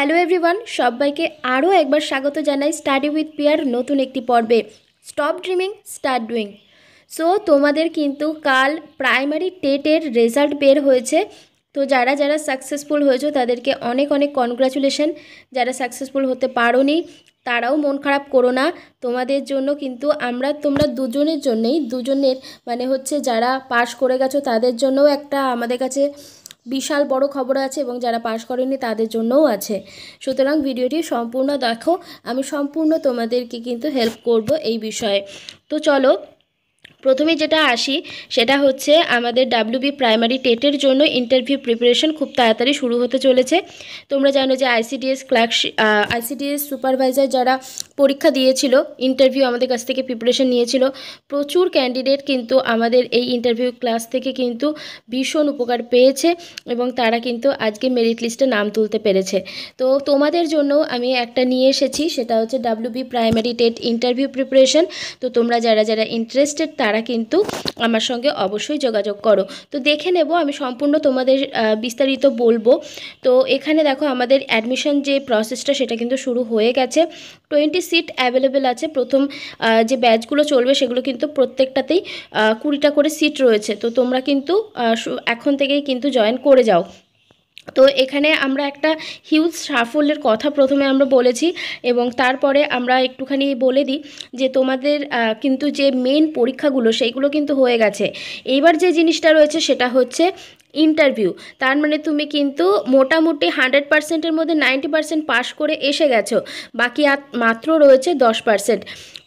hello everyone সবাইকে আরও একবার স্বাগত জানাই স্টাডি উইথ পিয়ার নতুন একটি পর্বে stop dreaming start doing so তোমাদের কিন্তু কাল প্রাইমারি টেটের রেজাল্ট বের হয়েছে তো যারা যারা সাকসেসফুল হয়েছ তাদেরকে অনেক অনেক কনগ্রাচুলেশন যারা সাকসেসফুল হতে পারো তারাও মন খারাপ করো না তোমাদের জন্য কিন্তু আমরা তোমরা দুজনের জন্যেই দুজনের মানে হচ্ছে যারা পাশ করে গেছো তাদের জন্যও একটা আমাদের কাছে বিশাল বড় খবর আছে এবং যারা পাশ করেনি তাদের জন্যও আছে সুতরাং ভিডিওটি সম্পূর্ণ দেখো আমি সম্পূর্ণ তোমাদেরকে কিন্তু হেল্প করব এই বিষয়ে তো চলো প্রথমে যেটা আসি সেটা হচ্ছে আমাদের ডাব্লিউবি প্রাইমারি টেটের জন্য ইন্টারভিউ প্রিপারেশন খুব তাড়াতাড়ি শুরু হতে চলেছে তোমরা জানো যে আইসিডিএস ক্লার্কশিপ আইসিডিএস সুপারভাইজার যারা পরীক্ষা দিয়েছিল ইন্টারভিউ আমাদের কাছ থেকে প্রিপারেশন নিয়েছিল প্রচুর ক্যান্ডিডেট কিন্তু আমাদের এই ইন্টারভিউ ক্লাস থেকে কিন্তু ভীষণ উপকার পেয়েছে এবং তারা কিন্তু আজকে মেরিট লিস্টে নাম তুলতে পেরেছে তো তোমাদের জন্য আমি একটা নিয়ে এসেছি সেটা হচ্ছে WB primary TET interview preparation তো তোমরা যারা যারা ইন্টারেস্টেড তারা কিন্তু আমার সঙ্গে অবশ্যই যোগাযোগ করো তো দেখে নেব আমি সম্পূর্ণ তোমাদের বিস্তারিত বলবো তো এখানে দেখো আমাদের অ্যাডমিশন যে প্রসেসটা সেটা কিন্তু শুরু হয়ে গেছে টোয়েন্টি সিট অ্যাভেলেবেল আছে প্রথম যে ব্যাচগুলো চলবে সেগুলো কিন্তু প্রত্যেকটাতেই কুড়িটা করে সিট রয়েছে তো তোমরা কিন্তু এখন থেকেই কিন্তু জয়েন করে যাও তো এখানে আমরা একটা হিউজ সাফল্যের কথা প্রথমে আমরা বলেছি এবং তারপরে আমরা একটুখানি বলে দিই যে তোমাদের কিন্তু যে মেন পরীক্ষাগুলো সেইগুলো কিন্তু হয়ে গেছে এইবার যে জিনিসটা রয়েছে সেটা হচ্ছে ইন্টারভিউ তার মানে তুমি কিন্তু মোটামুটি হান্ড্রেড পার্সেন্টের মধ্যে নাইনটি পার্সেন্ট পাশ করে এসে গেছো বাকি মাত্র রয়েছে দশ পার্সেন্ট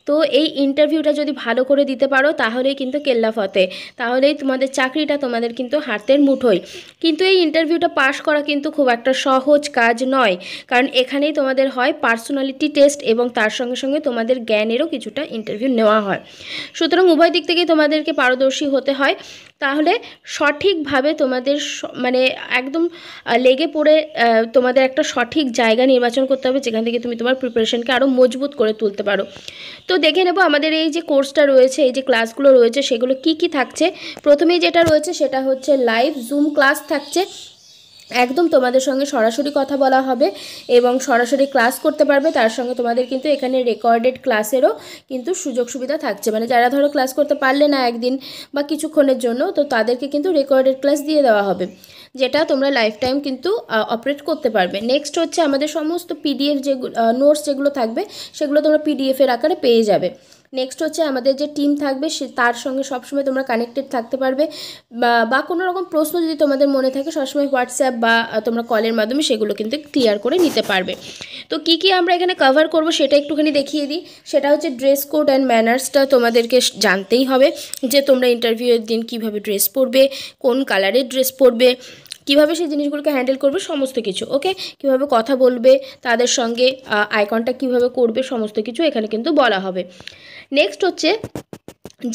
তো এই ইন্টারভিউটা যদি ভালো করে দিতে পারো তাহলেই কিন্তু কেল্লা ফতে তাহলেই তোমাদের চাকরিটা তোমাদের কিন্তু হাতের মুঠোয় কিন্তু এই ইন্টারভিউটা পাশ করা কিন্তু খুব একটা সহজ কাজ নয় কারণ এখানেই তোমাদের হয় পার্সোনালিটি টেস্ট এবং তার সঙ্গে সঙ্গে তোমাদের জ্ঞানেরও কিছুটা ইন্টারভিউ নেওয়া হয় সুতরাং উভয় দিক থেকেই তোমাদেরকে পারদর্শী হতে হয় তাহলে সঠিকভাবে তোমাদের মানে একদম লেগে পড়ে তোমাদের একটা সঠিক জায়গা নির্বাচন করতে হবে যেখান থেকে তুমি তোমার প্রিপারেশনকে আরও মজবুত করে তুলতে পারো তো দেখে নেব আমাদের এই যে কোর্সটা রয়েছে এই যে ক্লাসগুলো রয়েছে সেগুলো কি কি থাকছে প্রথমেই যেটা রয়েছে সেটা হচ্ছে লাইভ জুম ক্লাস থাকছে একদম তোমাদের সঙ্গে সরাসরি কথা বলা হবে এবং সরাসরি ক্লাস করতে পারবে তার সঙ্গে তোমাদের কিন্তু এখানে রেকর্ডেড ক্লাসেরও কিন্তু সুযোগ সুবিধা থাকছে মানে যারা ধরো ক্লাস করতে পারলে না একদিন বা কিছুক্ষণের জন্য তো তাদেরকে কিন্তু রেকর্ডেড ক্লাস দিয়ে দেওয়া হবে যেটা তোমরা লাইফ টাইম কিন্তু অপারেট করতে পারবে নেক্সট হচ্ছে আমাদের সমস্ত পিডিএফ যে নোটস যেগুলো থাকবে সেগুলো তোমরা পিডিএফের আকারে পেয়ে যাবে নেক্সট হচ্ছে আমাদের যে টিম থাকবে সে তার সঙ্গে সবসময় তোমরা কানেক্টেড থাকতে পারবে বা কোনো রকম প্রশ্ন যদি তোমাদের মনে থাকে সবসময় হোয়াটসঅ্যাপ বা তোমরা কলের মাধ্যমে সেগুলো কিন্তু ক্লিয়ার করে নিতে পারবে তো কি কি আমরা এখানে কভার করব সেটা একটুখানি দেখিয়ে দিই সেটা হচ্ছে ড্রেস কোড অ্যান্ড ম্যানার্সটা তোমাদেরকে জানতেই হবে যে তোমরা ইন্টারভিউয়ের দিন কিভাবে ড্রেস পরবে কোন কালারের ড্রেস পরবে কিভাবে সেই জিনিসগুলোকে হ্যান্ডেল করবে সমস্ত কিছু ওকে কিভাবে কথা বলবে তাদের সঙ্গে আই কন্ট্যাক্ট কীভাবে করবে সমস্ত কিছু এখানে কিন্তু বলা হবে নেক্সট হচ্ছে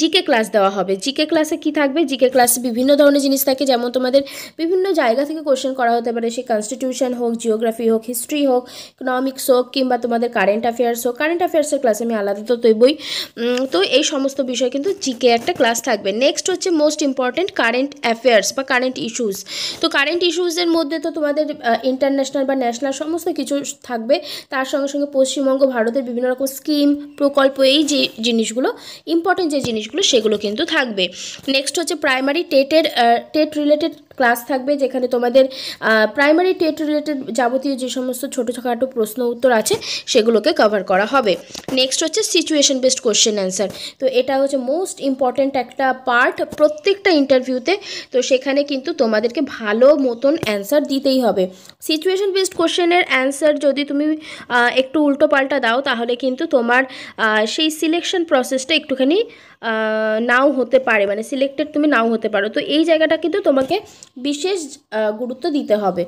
জিকে ক্লাস দেওয়া হবে জিকে ক্লাসে কি থাকবে জিকে ক্লাসে বিভিন্ন ধরনের জিনিস থাকে যেমন তোমাদের বিভিন্ন জায়গা থেকে কোয়েশ্চেন করা হতে পারে সে কনস্টিটিউশন হোক জিওগ্রাফি হোক হিস্ট্রি হোক ইকোনমিক্স হোক কিংবা তোমাদের কারেন্ট অ্যাফেয়ার্স হোক কারেন্ট অ্যাফেয়ার্সের ক্লাস আমি আলাদা তো তৈবই তো এই সমস্ত বিষয় কিন্তু জিকে একটা ক্লাস থাকবে নেক্সট হচ্ছে মোস্ট ইম্পর্ট্যান্ট কারেন্ট অ্যাফেয়ার্স বা কারেন্ট ইস্যুস তো কারেন্ট ইস্যুসের মধ্যে তো তোমাদের ইন্টারন্যাশনাল বা ন্যাশনাল সমস্ত কিছু থাকবে তার সঙ্গে সঙ্গে পশ্চিমবঙ্গ ভারতের বিভিন্ন রকম স্কিম প্রকল্প এই যে জিনিসগুলো ইম্পর্টেন্ট যে জিনিস জিনিসগুলো সেগুলো কিন্তু থাকবে নেক্সট হচ্ছে প্রাইমারি টেটের টেট রিলেটেড ক্লাস থাকবে যেখানে তোমাদের প্রাইমারি টেট রিলেটেড যাবতীয় যে সমস্ত ছোটোখাটো প্রশ্ন উত্তর আছে সেগুলোকে কভার করা হবে নেক্সট হচ্ছে সিচুয়েশন বেসড কোশ্চেন অ্যান্সার তো এটা হচ্ছে মোস্ট ইম্পর্ট্যান্ট একটা পার্ট প্রত্যেকটা ইন্টারভিউতে তো সেখানে কিন্তু তোমাদেরকে ভালো মতন অ্যান্সার দিতেই হবে সিচুয়েশন বেসড কোশ্চেনের অ্যান্সার যদি তুমি একটু উল্টো পাল্টা দাও তাহলে কিন্তু তোমার সেই সিলেকশন প্রসেসটা একটুখানি নাও হতে পারে মানে সিলেক্টেড তুমি নাও হতে পারো তো এই জায়গাটা কিন্তু তোমাকে বিশেষ গুরুত্ব দিতে হবে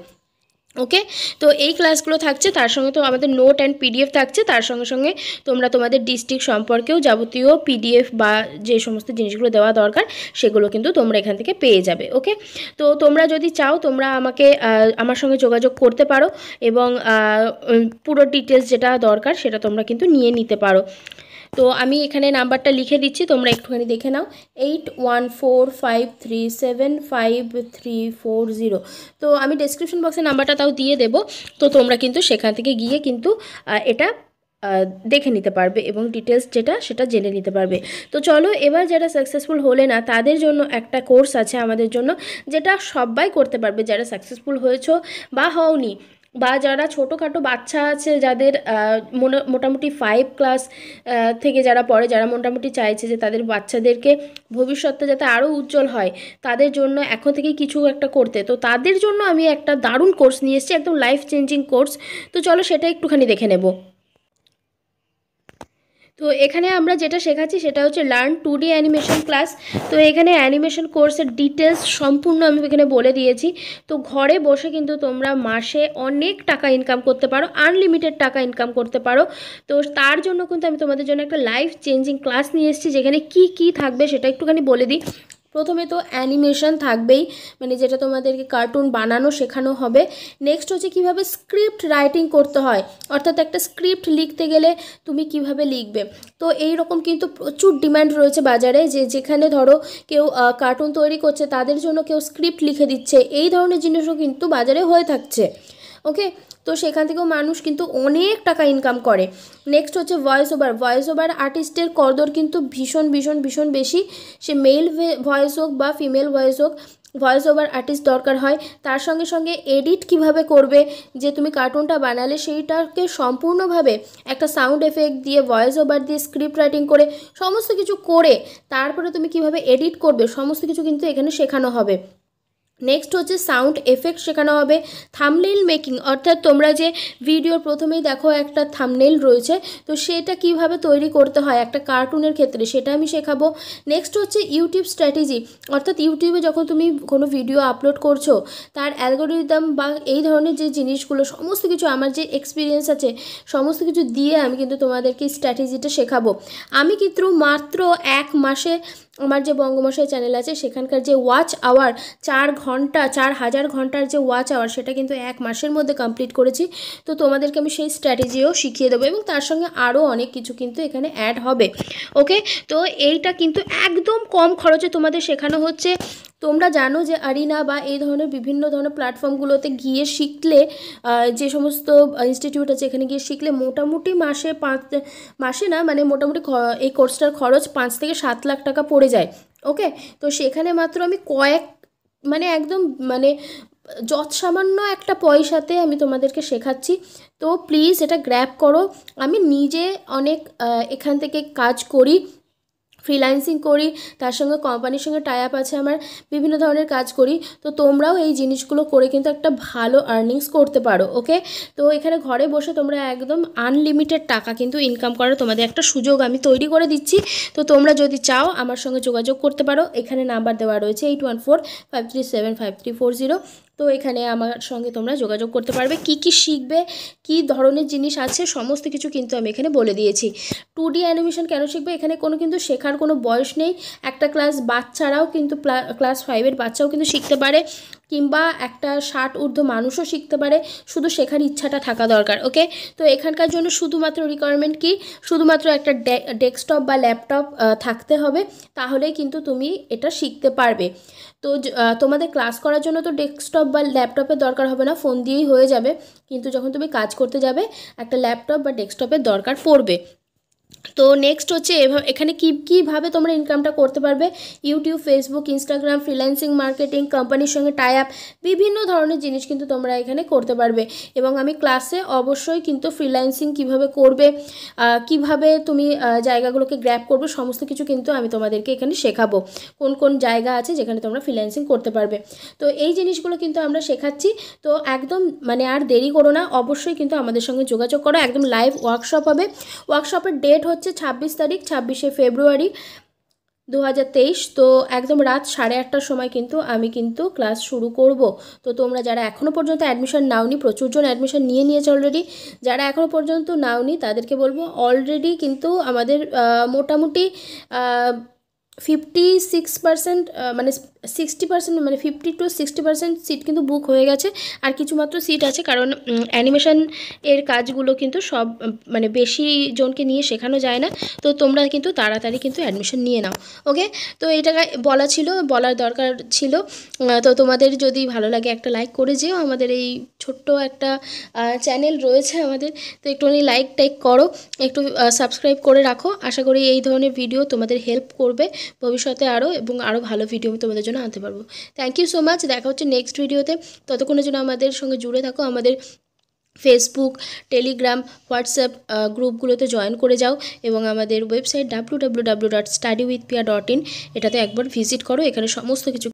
ওকে তো এই ক্লাসগুলো থাকছে তার সঙ্গে তো আমাদের নোট অ্যান্ড পিডিএফ থাকছে তার সঙ্গে সঙ্গে তোমরা তোমাদের ডিস্ট্রিক্ট সম্পর্কেও যাবতীয় পিডিএফ বা যে সমস্ত জিনিসগুলো দেওয়া দরকার সেগুলো কিন্তু তোমরা এখান থেকে পেয়ে যাবে ওকে তো তোমরা যদি চাও তোমরা আমাকে আমার সঙ্গে যোগাযোগ করতে পারো এবং পুরো ডিটেলস যেটা দরকার সেটা তোমরা কিন্তু নিয়ে নিতে পারো তো আমি এখানে নাম্বারটা লিখে দিচ্ছি তোমরা একটুখানি দেখে নাও eight one four five three seven five three four zero তো আমি ডেসক্রিপশন বক্সে নাম্বারটা তাও দিয়ে দেব তো তোমরা কিন্তু সেখান থেকে গিয়ে কিন্তু এটা দেখে নিতে পারবে এবং ডিটেলস যেটা সেটা জেনে নিতে পারবে তো চলো এবার যারা সাকসেসফুল হলে না তাদের জন্য একটা কোর্স আছে আমাদের জন্য যেটা সবাই করতে পারবে যারা সাকসেসফুল হয়েছো বা হওনি বা যারা ছোটোখাটো বাচ্চা আছে যাদের মোটামুটি ফাইভ ক্লাস থেকে যারা পড়ে যারা মোটামুটি চাইছে যে তাদের বাচ্চাদেরকে ভবিষ্যতে যাতে আরও উজ্জ্বল হয় তাদের জন্য এখন থেকে কিছু একটা করতে তো তাদের জন্য আমি একটা দারুণ কোর্স নিয়ে এসেছি একদম লাইফ চেঞ্জিং কোর্স তো চলো সেটা একটুখানি দেখে নেবো তো এখানে আমরা যেটা শেখাচ্ছি সেটা হচ্ছে learn two D animation class তো এখানে অ্যানিমেশন কোর্সের ডিটেলস সম্পূর্ণ আমি এখানে বলে দিয়েছি তো ঘরে বসে কিন্তু তোমরা মাসে অনেক টাকা ইনকাম করতে পারো আনলিমিটেড টাকা ইনকাম করতে পারো তো তার জন্য কিন্তু আমি তোমাদের জন্য একটা লাইফ চেঞ্জিং ক্লাস নিয়ে এসেছি যেখানে কি কি থাকবে সেটা একটুখানি বলে দিই প্রথমে তো অ্যানিমেশন থাকবেই মানে যেটা তোমাদেরকে কার্টুন বানানো শেখানো হবে নেক্সট হচ্ছে কিভাবে স্ক্রিপ্ট রাইটিং করতে হয় অর্থাৎ একটা স্ক্রিপ্ট লিখতে গেলে তুমি কিভাবে লিখবে তো এই রকম কিন্তু প্রচুর ডিম্যান্ড রয়েছে বাজারে যে যেখানে ধরো কেউ কার্টুন তৈরি করছে তাদের জন্য কেউ স্ক্রিপ্ট লিখে দিচ্ছে এই ধরনের জিনিসও কিন্তু বাজারে হয়ে থাকছে ওকে তো সেখান থেকেও মানুষ কিন্তু অনেক টাকা ইনকাম করে নেক্সট হচ্ছে ভয়েস ওভার ভয়েস ওভার আর্টিস্টের করদর কিন্তু ভীষণ ভীষণ ভীষণ বেশি সে মেল ভয়েস হোক বা ফিমেল ভয়েস হোক ভয়েস ওভার আর্টিস্ট দরকার হয় তার সঙ্গে সঙ্গে এডিট কিভাবে করবে যে তুমি কার্টুনটা বানালে সেইটাকে সম্পূর্ণভাবে একটা সাউন্ড এফেক্ট দিয়ে ভয়েস ওভার দিয়ে স্ক্রিপ্ট রাইটিং করে সমস্ত কিছু করে তারপরে তুমি কিভাবে এডিট করবে সমস্ত কিছু কিন্তু এখানে শেখানো হবে নেক্সট হচ্ছে সাউন্ড এফেক্ট শেখানো হবে থামনেল মেকিং অর্থাৎ তোমরা যে ভিডিওর প্রথমেই দেখো একটা থামনেল রয়েছে তো সেটা কিভাবে তৈরি করতে হয় একটা কার্টুনের ক্ষেত্রে সেটা আমি শেখাবো নেক্সট হচ্ছে ইউটিউব স্ট্র্যাটেজি অর্থাৎ ইউটিউবে যখন তুমি কোনো ভিডিও আপলোড করছো তার অ্যালগোরিদম বা এই ধরনের যে জিনিসগুলো সমস্ত কিছু আমার যে এক্সপিরিয়েন্স আছে সমস্ত কিছু দিয়ে আমি কিন্তু তোমাদেরকে স্ট্র্যাটেজিটা শেখাবো আমি কিন্তু মাত্র এক মাসে আমার যে বঙ্গমশাই চ্যানেল আছে সেখানকার যে ওয়াচ আওয়ার চার ঘন্টা চার হাজার ঘন্টার যে ওয়াচ আওয়ার সেটা কিন্তু এক মাসের মধ্যে কমপ্লিট করেছি তো তোমাদেরকে আমি সেই স্ট্র্যাটেজিও শিখিয়ে দেবো এবং তার সঙ্গে আরও অনেক কিছু কিন্তু এখানে অ্যাড হবে ওকে তো এইটা কিন্তু একদম কম খরচে তোমাদের শেখানো হচ্ছে তোমরা জানো যে আরিনা বা এই ধরনের বিভিন্ন ধরনের প্ল্যাটফর্মগুলোতে গিয়ে শিখলে যে সমস্ত ইনস্টিটিউট আছে এখানে গিয়ে শিখলে মোটামুটি মাসে পাঁচ মাসে না মানে মোটামুটি এই কোর্সটার খরচ পাঁচ থেকে সাত লাখ টাকা পড়ে যায় ওকে তো সেখানে মাত্র আমি কয়েক মানে একদম মানে যত সামান্য একটা পয়সাতে আমি তোমাদেরকে শেখাচ্ছি তো প্লিজ এটা গ্র্যাব করো আমি নিজে অনেক এখান থেকে কাজ করি ফ্রিলান্সিং করি তার সঙ্গে কোম্পানির সঙ্গে টাই আপ আছে আমার বিভিন্ন ধরনের কাজ করি তো তোমরাও এই জিনিসগুলো করে কিন্তু একটা ভালো আর্নিংস করতে পারো ওকে তো এখানে ঘরে বসে তোমরা একদম আনলিমিটেড টাকা কিন্তু ইনকাম করার তোমাদের একটা সুযোগ আমি তৈরি করে দিচ্ছি তো তোমরা যদি চাও আমার সঙ্গে যোগাযোগ করতে পারো এখানে নাম্বার দেওয়া রয়েছে eight one four five three seven five three four zero তো এখানে আমার সঙ্গে তোমরা যোগাযোগ করতে পারবে কি কি শিখবে কি ধরনের জিনিস আছে সমস্ত কিছু কিন্তু আমি এখানে বলে দিয়েছি টু ডি অ্যানিমেশন কেন শিখবে এখানে কোনো কিন্তু শেখার কোনো বয়স নেই একটা ক্লাস বাচ্চারাও কিন্তু ক্লাস ফাইভের বাচ্চাও কিন্তু শিখতে পারে কিংবা একটা ষাট ঊর্ধ্ব মানুষও শিখতে পারে শুধু শেখার ইচ্ছাটা থাকা দরকার ওকে তো এখানকার জন্য শুধুমাত্র রিকোয়ারমেন্ট কি শুধুমাত্র একটা ডেস্কটপ বা ল্যাপটপ থাকতে হবে তাহলে কিন্তু তুমি এটা শিখতে পারবে তো তোমাদের ক্লাস করার জন্য তো ডেস্কটপ বা ল্যাপটপের দরকার হবে না ফোন দিয়েই হয়ে যাবে কিন্তু যখন তুমি কাজ করতে যাবে একটা ল্যাপটপ বা ডেস্কটপের দরকার পড়বে তো নেক্সট হচ্ছে এখানে কী কীভাবে তোমরা ইনকামটা করতে পারবে YouTube Facebook Instagram freelancing marketing কোম্পানির সঙ্গে টাই আপ বিভিন্ন ধরনের জিনিস কিন্তু তোমরা এখানে করতে পারবে এবং আমি ক্লাসে অবশ্যই কিন্তু ফ্রিল্যান্সিং কিভাবে করবে কিভাবে তুমি জায়গাগুলোকে গ্র্যাপ করবে সমস্ত কিছু কিন্তু আমি তোমাদেরকে এখানে শেখাবো কোন কোন জায়গা আছে যেখানে তোমরা ফ্রিল্যান্সিং করতে পারবে তো এই জিনিসগুলো কিন্তু আমরা শেখাচ্ছি তো একদম মানে আর দেরি করো না অবশ্যই কিন্তু আমাদের সঙ্গে যোগাযোগ করো একদম লাইভ ওয়ার্কশপ হবে ওয়ার্কশপের ডেট হচ্ছে হচ্ছে ২৬ তারিখ ছাব্বিশে ফেব্রুয়ারি দু তো একদম রাত সাড়ে আটটার সময় কিন্তু আমি কিন্তু ক্লাস শুরু করব তো তোমরা যারা এখনও পর্যন্ত অ্যাডমিশন নাওনি প্রচুরজন অ্যাডমিশন নিয়ে নিয়েছে অলরেডি যারা এখনও পর্যন্ত নাওনি তাদেরকে বলবো অলরেডি কিন্তু আমাদের মোটামুটি ফিফটি সিক্স পার্সেন্ট মানে সিক্সটি পার্সেন্ট মানে fifty two sixty percent seat কিন্তু বুক হয়ে গেছে আর কিছুমাত্র সিট আছে কারণ অ্যানিমেশন এর কাজগুলো কিন্তু সব মানে বেশি জনকে নিয়ে শেখানো যায় না তো তোমরা কিন্তু তাড়াতাড়ি কিন্তু অ্যাডমিশন নিয়ে নাও ওকে তো এটা বলা ছিল বলার দরকার ছিল তো তোমাদের যদি ভালো লাগে একটা লাইক করে যেও আমাদের এই ছোট্ট একটা চ্যানেল রয়েছে আমাদের তো একটুখানি লাইক টাইক করো একটু সাবস্ক্রাইব করে রাখো আশা করি এই ধরনের ভিডিও তোমাদের হেল্প করবে ভবিষ্যতে আরও এবং আরও ভালো ভিডিও আমি তোমাদের জন্য আনতে পারবো থ্যাংক ইউ সো মাচ দেখা হচ্ছে নেক্সট ভিডিওতে ততক্ষণের জন্য আমাদের সঙ্গে জুড়ে থাকো আমাদের ফেসবুক টেলিগ্রাম হোয়াটসঅ্যাপ গ্রুপগুলোতে জয়েন করে যাও এবং আমাদের website W W W dot study with Piya dot in এটাতে একবার ভিজিট করো এখানে সমস্ত কিছু